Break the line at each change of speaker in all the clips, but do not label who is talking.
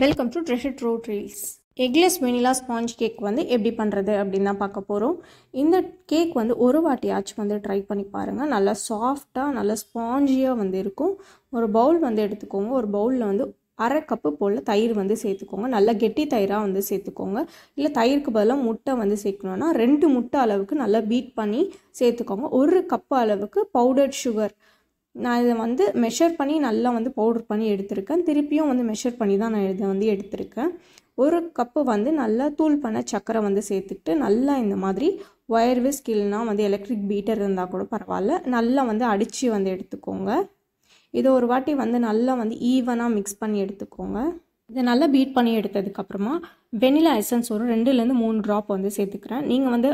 welcome to treasure true ட்ரீல்ஸ் eggless vanilla sponge cake வந்து எப்படி பண்ணுறது அப்படின்னு தான் பார்க்க போகிறோம் இந்த கேக் வந்து ஒரு வாட்டியாச்சும் வந்து ட்ரை பண்ணி பாருங்கள் நல்லா சாஃப்டாக நல்லா ஸ்பாஞ்சியாக வந்து இருக்கும் ஒரு பவுல் வந்து எடுத்துக்கோங்க ஒரு பவுலில் வந்து அரை கப்பு போல் தயிர் வந்து சேர்த்துக்கோங்க நல்லா கெட்டி தயிராக வந்து சேர்த்துக்கோங்க இல்லை தயிருக்கு பதிலாக முட்டை வந்து சேர்க்கணுன்னா ரெண்டு முட்டை அளவுக்கு நல்லா பீட் பண்ணி சேர்த்துக்கோங்க ஒரு கப்பு அளவுக்கு பவுடர்ட் சுகர் நான் இதை வந்து மெஷர் பண்ணி நல்லா வந்து பவுடர் பண்ணி எடுத்திருக்கேன் திருப்பியும் வந்து மெஷர் பண்ணி தான் நான் இதை வந்து எடுத்திருக்கேன் ஒரு கப்பு வந்து நல்லா தூள் பண்ண சக்கரை வந்து சேர்த்துக்கிட்டு நல்லா இந்த மாதிரி ஒயர்விஸ் கீழ்னா வந்து எலக்ட்ரிக் பீட்டர் இருந்தால் கூட பரவாயில்ல நல்லா வந்து அடித்து வந்து எடுத்துக்கோங்க இதை ஒரு வாட்டி வந்து நல்லா வந்து ஈவனாக மிக்ஸ் பண்ணி எடுத்துக்கோங்க இதை நல்லா பீட் பண்ணி எடுத்ததுக்கப்புறமா வெனிலா எசன்ஸ் ஒரு ரெண்டுலேருந்து மூணு ட்ராப் வந்து சேர்த்துக்கிறேன் நீங்கள் வந்து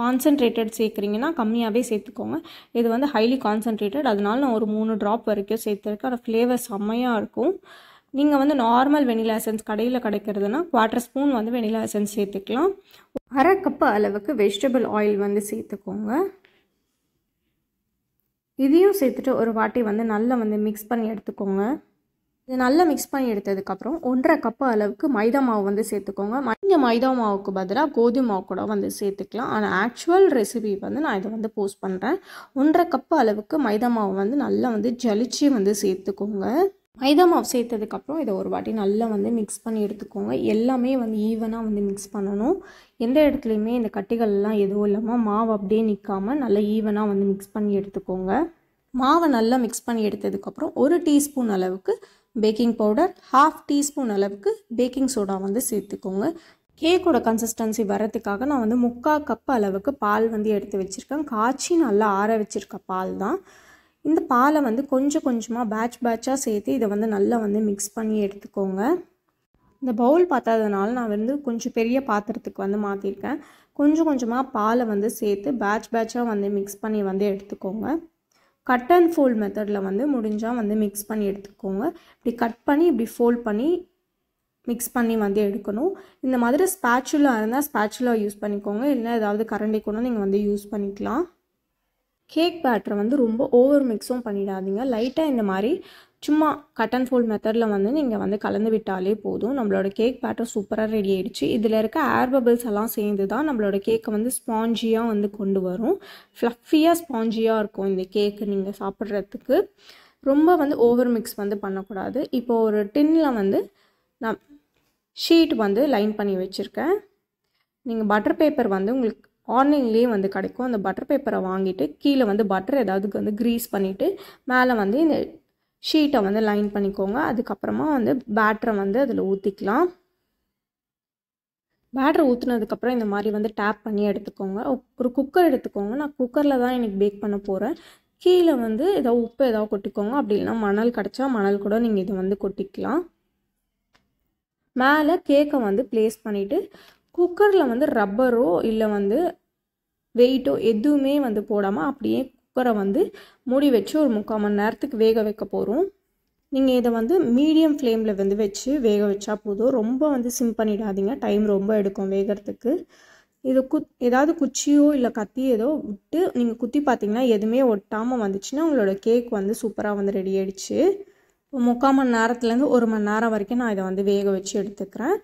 கான்சன்ட்ரேட்டட் சேர்க்குறீங்கன்னா கம்மியாகவே சேர்த்துக்கோங்க இது வந்து ஹைலி கான்சன்ட்ரேட்டட் அதனால நான் ஒரு மூணு ட்ராப் வரைக்கும் சேர்த்துருக்கேன் அந்த ஃப்ளேவர் செம்மையாக இருக்கும் நீங்கள் வந்து நார்மல் வெனிலா எசன்ஸ் கடையில் கிடைக்கிறதுனா குவார்ட்டர் ஸ்பூன் வந்து வெனிலா எசன்ஸ் சேர்த்துக்கலாம் அரை கப்பு அளவுக்கு வெஜிடபிள் ஆயில் வந்து சேர்த்துக்கோங்க இதையும் சேர்த்துட்டு ஒரு வாட்டி வந்து நல்லா வந்து மிக்ஸ் பண்ணி எடுத்துக்கோங்க இது நல்லா மிக்ஸ் பண்ணி எடுத்ததுக்கப்புறம் ஒன்றரை கப்பு அளவுக்கு மைதா மாவு வந்து சேர்த்துக்கோங்க மஞ்ச மைதா மாவுக்கு பதிலாக கோதுமை மாவு கூட வந்து சேர்த்துக்கலாம் ஆனால் ஆக்சுவல் ரெசிபி வந்து நான் இதை வந்து போஸ்ட் பண்ணுறேன் ஒன்றரை கப்பு அளவுக்கு மைதா மாவு வந்து நல்லா வந்து ஜலிச்சு வந்து சேர்த்துக்கோங்க மைதா மாவு சேர்த்ததுக்கப்புறம் இதை ஒரு வாட்டி நல்லா வந்து மிக்ஸ் பண்ணி எடுத்துக்கோங்க எல்லாமே வந்து ஈவனாக வந்து மிக்ஸ் பண்ணணும் எந்த இடத்துலையுமே இந்த கட்டிகள்லாம் எதுவும் இல்லாமல் மாவு அப்படியே நிற்காமல் நல்லா ஈவனாக வந்து மிக்ஸ் பண்ணி எடுத்துக்கோங்க மாவை நல்லா மிக்ஸ் பண்ணி எடுத்ததுக்கப்புறம் ஒரு டீஸ்பூன் அளவுக்கு பேக்கிங் பவுடர் ஹாஃப் டீஸ்பூன் அளவுக்கு பேக்கிங் சோடா வந்து சேர்த்துக்கோங்க கேக்கோட கன்சிஸ்டன்சி வரத்துக்காக நான் வந்து முக்கால் கப் அளவுக்கு பால் வந்து எடுத்து வச்சுருக்கேன் காய்ச்சி நல்லா ஆற வச்சுருக்க பால் தான் இந்த பாலை வந்து கொஞ்சம் கொஞ்சமாக பேட்ச் பேட்சாக சேர்த்து இதை வந்து நல்லா வந்து மிக்ஸ் பண்ணி எடுத்துக்கோங்க இந்த பவுல் பார்த்தாதனால நான் வந்து கொஞ்சம் பெரிய பாத்திரத்துக்கு வந்து மாற்றிருக்கேன் கொஞ்சம் கொஞ்சமாக பாலை வந்து சேர்த்து பேட்ச் பேட்சாக வந்து மிக்ஸ் பண்ணி வந்து எடுத்துக்கோங்க கட் அண்ட் ஃபோல்ட் மெத்தடில் வந்து முடிஞ்சால் வந்து மிக்ஸ் பண்ணி எடுத்துக்கோங்க இப்படி கட் பண்ணி இப்படி ஃபோல்ட் பண்ணி மிக்ஸ் பண்ணி வந்து எடுக்கணும் இந்த மாதிரி ஸ்பேச்சுலாக இருந்தால் ஸ்பேச்சுலாக யூஸ் பண்ணிக்கோங்க இல்லை ஏதாவது கரண்டி கூட நீங்கள் வந்து யூஸ் பண்ணிக்கலாம் கேக் பேட்டரை வந்து ரொம்ப ஓவர் மிக்ஸும் பண்ணிடாதீங்க லைட்டாக இந்த மாதிரி சும்மா கட் அண்ட் ஃபோல்ட் மெத்தடில் வந்து நீங்கள் வந்து கலந்து விட்டாலே போதும் நம்மளோட கேக் பேட்டர் சூப்பராக ரெடி ஆகிடுச்சு இதில் இருக்க ஏர் பபிள்ஸ் எல்லாம் சேர்ந்து தான் நம்மளோட கேக்கை வந்து ஸ்பாஞ்சியாக வந்து கொண்டு வரும் ஃப்ளஃபியாக ஸ்பாஞ்சியாக இருக்கும் இந்த கேக்கு நீங்கள் சாப்பிட்றதுக்கு ரொம்ப வந்து ஓவர் மிக்ஸ் வந்து பண்ணக்கூடாது இப்போ ஒரு டின்னில் வந்து நான் ஷீட் வந்து லைன் பண்ணி வச்சுருக்கேன் நீங்கள் பட்டர் பேப்பர் வந்து உங்களுக்கு ஆன்லைன்லேயே வந்து கிடைக்கும் அந்த பட்டர் பேப்பரை வாங்கிட்டு கீழே வந்து பட்டர் ஏதாவது வந்து க்ரீஸ் பண்ணிவிட்டு மேலே வந்து இந்த ஷீட்டை வந்து லைன் பண்ணிக்கோங்க அதுக்கப்புறமா வந்து பேட்டரை வந்து அதில் ஊற்றிக்கலாம் பேட்டர் ஊற்றுனதுக்கப்புறம் இந்த மாதிரி வந்து டேப் பண்ணி எடுத்துக்கோங்க ஒரு குக்கர் எடுத்துக்கோங்க நான் குக்கரில் தான் எனக்கு பேக் பண்ண போகிறேன் கீழே வந்து எதாவது உப்பு எதாவது கொட்டிக்கோங்க அப்படி இல்லைனா மணல் கிடச்சா மணல் கூட நீங்கள் இதை வந்து கொட்டிக்கலாம் மேலே கேக்கை வந்து ப்ளேஸ் பண்ணிவிட்டு குக்கரில் வந்து ரப்பரோ இல்லை வந்து வெயிட்டோ எதுவுமே வந்து போடாமல் அப்படியே குக்கரை வந்து மூடி வச்சு ஒரு முக்கால் மணி நேரத்துக்கு வேக வைக்க போகிறோம் நீங்கள் இதை வந்து மீடியம் ஃப்ளேமில் வந்து வச்சு வேக வச்சா போதும் ரொம்ப வந்து சிம் பண்ணிடாதீங்க டைம் ரொம்ப எடுக்கும் வேகிறதுக்கு இது குத் ஏதாவது குச்சியோ இல்லை கத்தி ஏதோ விட்டு நீங்கள் குத்தி பார்த்தீங்கன்னா எதுவுமே ஒட்டாமல் வந்துச்சுன்னா உங்களோட கேக் வந்து சூப்பராக வந்து ரெடி ஆகிடுச்சு இப்போ முக்கால் மணி நேரத்துலேருந்து ஒரு மணி நேரம் வரைக்கும் நான் இதை வந்து வேக வச்சு எடுத்துக்கிறேன்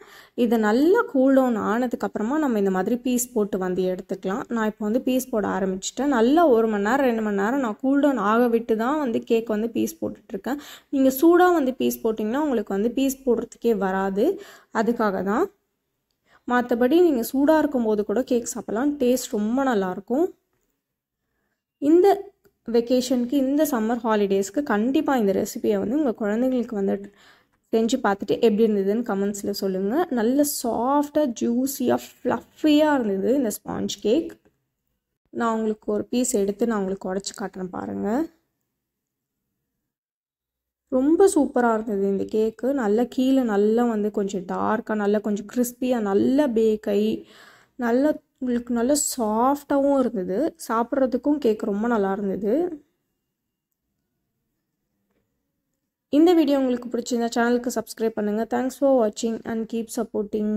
இது நல்லா கூல்டவுன் ஆனதுக்கப்புறமா நம்ம இந்த மாதிரி பீஸ் போட்டு வந்து எடுத்துக்கலாம் நான் இப்போ வந்து பீஸ் போட ஆரம்பிச்சிட்டேன் நல்லா ஒரு மணி நேரம் ரெண்டு மணி நேரம் நான் கூல்டவுன் ஆக விட்டு தான் வந்து கேக் வந்து பீஸ் போட்டுட்ருக்கேன் நீங்கள் சூடாக வந்து பீஸ் போட்டிங்கன்னா உங்களுக்கு வந்து பீஸ் போடுறதுக்கே வராது அதுக்காக தான் மற்றபடி நீங்கள் சூடாக இருக்கும்போது கூட கேக் சாப்பிட்லாம் டேஸ்ட் ரொம்ப நல்லாயிருக்கும் இந்த வெக்கேஷனுக்கு இந்த சம்மர் ஹாலிடேஸ்க்கு கண்டிப்பாக இந்த ரெசிபியை வந்து உங்கள் குழந்தைங்களுக்கு வந்து செஞ்சு பார்த்துட்டு எப்படி இருந்ததுன்னு கமெண்ட்ஸில் சொல்லுங்கள் நல்ல சாஃப்டாக ஜூஸியாக ஃப்ளஃபியாக இருந்தது இந்த ஸ்பாஞ்ச் கேக் நான் உங்களுக்கு ஒரு பீஸ் எடுத்து நான் உங்களுக்கு உடச்சி காட்டுறேன் பாருங்கள் ரொம்ப சூப்பராக இருந்தது இந்த கேக்கு நல்லா கீழே நல்லா வந்து கொஞ்சம் டார்க்காக நல்லா கொஞ்சம் கிறிஸ்பியாக நல்ல பேக்கை நல்லா உங்களுக்கு நல்ல சாஃப்டாகவும் இருந்தது சாப்பிட்றதுக்கும் கேக் ரொம்ப நல்லா இருந்தது இந்த வீடியோ உங்களுக்கு பிடிச்சிருந்தா சேனலுக்கு சப்ஸ்கிரைப் பண்ணுங்கள் தேங்க்ஸ் ஃபார் வாட்சிங் அண்ட் கீப் சப்போர்ட்டிங்